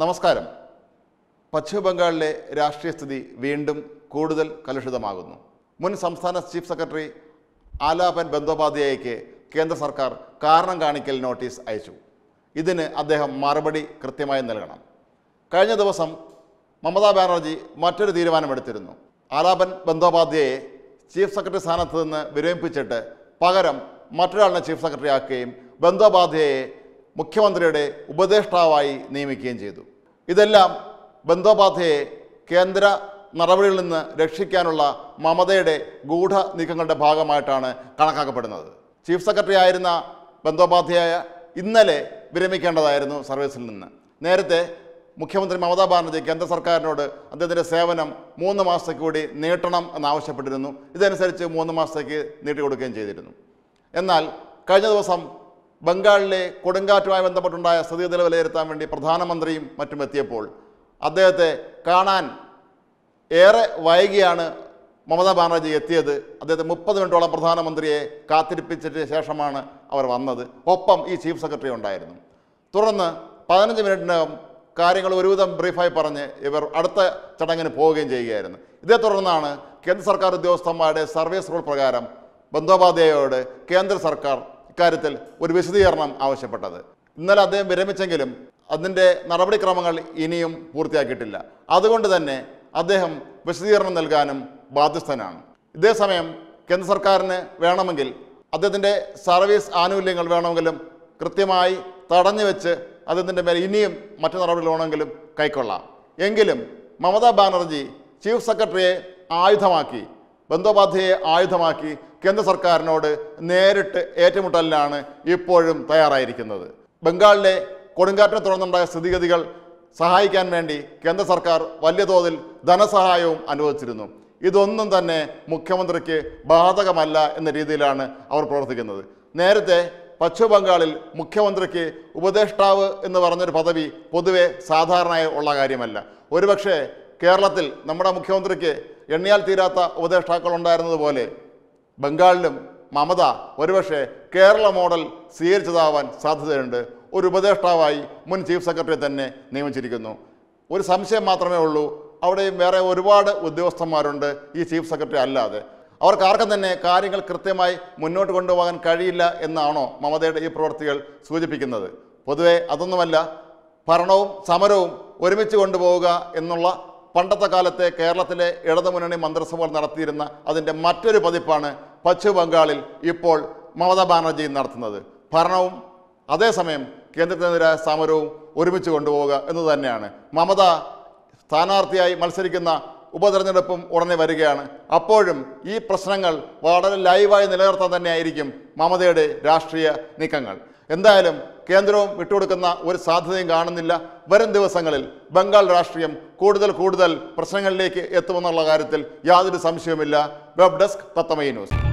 നമസ്കാരം പശ്ചിമ ബംഗാളിലെ രാഷ്ട്രീയ സ്ഥിതി വീണ്ടും കൂടുതൽ കലുഷിതമാകുന്നു മുൻ സംസ്ഥാന ചീഫ് സെക്രട്ടറി ആലാപൻ ബന്ദോപാധ്യായയ്ക്ക് കേന്ദ്ര സർക്കാർ കാരണം കാണിക്കൽ നോട്ടീസ് അയച്ചു ഇതിന് അദ്ദേഹം മറുപടി കൃത്യമായി നൽകണം കഴിഞ്ഞ ദിവസം മമതാ ബാനർജി മറ്റൊരു തീരുമാനമെടുത്തിരുന്നു ആലാപൻ ബന്ദോപാധ്യായെ ചീഫ് സെക്രട്ടറി സ്ഥാനത്ത് നിന്ന് വിരമിപ്പിച്ചിട്ട് പകരം മറ്റൊരാളിനെ ചീഫ് സെക്രട്ടറി ആക്കുകയും ബന്ദോപാധ്യായെ മുഖ്യമന്ത്രിയുടെ ഉപദേഷ്ടാവായി നിയമിക്കുകയും ചെയ്തു ഇതെല്ലാം ബന്ദോപാധ്യയെ കേന്ദ്ര നടപടികളിൽ നിന്ന് രക്ഷിക്കാനുള്ള മമതയുടെ ഗൂഢ നീക്കങ്ങളുടെ ഭാഗമായിട്ടാണ് കണക്കാക്കപ്പെടുന്നത് ചീഫ് സെക്രട്ടറി ആയിരുന്ന ബന്ദോപാധ്യായ ഇന്നലെ വിരമിക്കേണ്ടതായിരുന്നു സർവീസിൽ നിന്ന് നേരത്തെ മുഖ്യമന്ത്രി മമതാ ബാനർജി കേന്ദ്ര സർക്കാരിനോട് അദ്ദേഹത്തിൻ്റെ സേവനം മൂന്ന് മാസത്തേക്ക് കൂടി നീട്ടണം എന്നാവശ്യപ്പെട്ടിരുന്നു ഇതനുസരിച്ച് മൂന്ന് മാസത്തേക്ക് നീട്ടി കൊടുക്കുകയും ചെയ്തിരുന്നു എന്നാൽ കഴിഞ്ഞ ദിവസം ബംഗാളിലെ കൊടുങ്കാറ്റുമായി ബന്ധപ്പെട്ടുണ്ടായ സ്ഥിതിഗതികൾ വിലയിരുത്താൻ വേണ്ടി പ്രധാനമന്ത്രിയും മറ്റും എത്തിയപ്പോൾ അദ്ദേഹത്തെ കാണാൻ ഏറെ വൈകിയാണ് മമതാ ബാനർജി എത്തിയത് അദ്ദേഹത്തെ മുപ്പത് മിനിറ്റോളം പ്രധാനമന്ത്രിയെ കാത്തിരിപ്പിച്ചതിന് ശേഷമാണ് അവർ വന്നത് ഒപ്പം ഈ ചീഫ് സെക്രട്ടറി ഉണ്ടായിരുന്നു തുടർന്ന് പതിനഞ്ച് മിനിറ്റിനകം കാര്യങ്ങൾ ഒരുവിധം ബ്രീഫായി പറഞ്ഞ് ഇവർ അടുത്ത ചടങ്ങിന് പോവുകയും ചെയ്യുകയായിരുന്നു ഇതേ തുടർന്നാണ് കേന്ദ്ര സർക്കാർ ഉദ്യോഗസ്ഥന്മാരുടെ സർവീസ് റൂൾ പ്രകാരം ബന്ദോപാധ്യായയോട് കേന്ദ്ര സർക്കാർ കാര്യത്തിൽ ഒരു വിശദീകരണം ആവശ്യപ്പെട്ടത് ഇന്നലെ അദ്ദേഹം വിരമിച്ചെങ്കിലും അതിൻ്റെ നടപടിക്രമങ്ങൾ ഇനിയും പൂർത്തിയാക്കിയിട്ടില്ല അതുകൊണ്ട് തന്നെ അദ്ദേഹം വിശദീകരണം നൽകാനും ബാധ്യസ്ഥനാണ് ഇതേസമയം കേന്ദ്ര സർക്കാരിന് വേണമെങ്കിൽ അദ്ദേഹത്തിൻ്റെ സർവീസ് ആനുകൂല്യങ്ങൾ വേണമെങ്കിലും കൃത്യമായി തടഞ്ഞു വെച്ച് അദ്ദേഹത്തിൻ്റെ മേൽ ഇനിയും മറ്റു നടപടികൾ വേണമെങ്കിലും കൈക്കൊള്ളാം എങ്കിലും മമതാ ബാനർജി ചീഫ് സെക്രട്ടറിയെ ആയുധമാക്കി ബന്ധോപാധ്യയെ ആയുധമാക്കി കേന്ദ്ര സർക്കാരിനോട് നേരിട്ട് ഏറ്റുമുട്ടലിനാണ് ഇപ്പോഴും തയ്യാറായിരിക്കുന്നത് ബംഗാളിലെ കൊടുങ്കാറ്റിനെ തുടർന്നുണ്ടായ സ്ഥിതിഗതികൾ സഹായിക്കാൻ വേണ്ടി കേന്ദ്ര സർക്കാർ വലിയ തോതിൽ ധനസഹായവും അനുവദിച്ചിരുന്നു ഇതൊന്നും തന്നെ മുഖ്യമന്ത്രിക്ക് ബാധകമല്ല എന്ന രീതിയിലാണ് അവർ പ്രവർത്തിക്കുന്നത് നേരത്തെ പശ്ചിമബംഗാളിൽ ബംഗാളിൽ മുഖ്യമന്ത്രിക്ക് ഉപദേഷ്ടാവ് എന്ന് പറഞ്ഞൊരു പദവി പൊതുവെ സാധാരണയായി ഉള്ള കാര്യമല്ല ഒരുപക്ഷെ കേരളത്തിൽ നമ്മുടെ മുഖ്യമന്ത്രിക്ക് എണ്ണിയാൽ തീരാത്ത ഉപദേഷ്ടാക്കൾ ഉണ്ടായിരുന്നതുപോലെ ബംഗാളിലും മമത ഒരുപക്ഷെ കേരള മോഡൽ സ്വീകരിച്ചതാവാൻ സാധ്യതയുണ്ട് ഒരു ഉപദേഷ്ടാവായി മുൻ ചീഫ് സെക്രട്ടറി തന്നെ നിയമിച്ചിരിക്കുന്നു ഒരു സംശയം മാത്രമേ ഉള്ളൂ അവിടെയും വേറെ ഒരുപാട് ഉദ്യോഗസ്ഥന്മാരുണ്ട് ഈ ചീഫ് സെക്രട്ടറി അല്ലാതെ അവർക്ക് ആർക്കും തന്നെ കാര്യങ്ങൾ കൃത്യമായി മുന്നോട്ട് കൊണ്ടുപോകാൻ കഴിയില്ല എന്നാണോ മമതയുടെ ഈ പ്രവൃത്തികൾ സൂചിപ്പിക്കുന്നത് പൊതുവെ അതൊന്നുമല്ല ഭരണവും സമരവും ഒരുമിച്ച് കൊണ്ടുപോവുക എന്നുള്ള പണ്ടത്തെ കാലത്തെ കേരളത്തിലെ ഇടതുമുന്നണി മന്ത്രിസഭകൾ നടത്തിയിരുന്ന അതിൻ്റെ മറ്റൊരു പതിപ്പാണ് പശ്ചിമ ബംഗാളിൽ ഇപ്പോൾ മമതാ ബാനർജി നടത്തുന്നത് ഭരണവും അതേസമയം കേന്ദ്രത്തിനെതിരായ സമരവും ഒരുമിച്ച് കൊണ്ടുപോവുക എന്ന് തന്നെയാണ് മമത സ്ഥാനാർത്ഥിയായി മത്സരിക്കുന്ന ഉപതെരഞ്ഞെടുപ്പും ഉടനെ വരികയാണ് അപ്പോഴും ഈ പ്രശ്നങ്ങൾ വളരെ ലൈവായി നിലനിർത്താൻ തന്നെയായിരിക്കും മമതയുടെ രാഷ്ട്രീയ നീക്കങ്ങൾ എന്തായാലും കേന്ദ്രവും വിട്ടുകൊടുക്കുന്ന ഒരു സാധ്യതയും കാണുന്നില്ല വരും ദിവസങ്ങളിൽ ബംഗാൾ രാഷ്ട്രീയം കൂടുതൽ കൂടുതൽ പ്രശ്നങ്ങളിലേക്ക് എത്തുമെന്നുള്ള കാര്യത്തിൽ യാതൊരു സംശയവുമില്ല വെബ് ഡെസ്ക് തത്തമയ ന്യൂസ്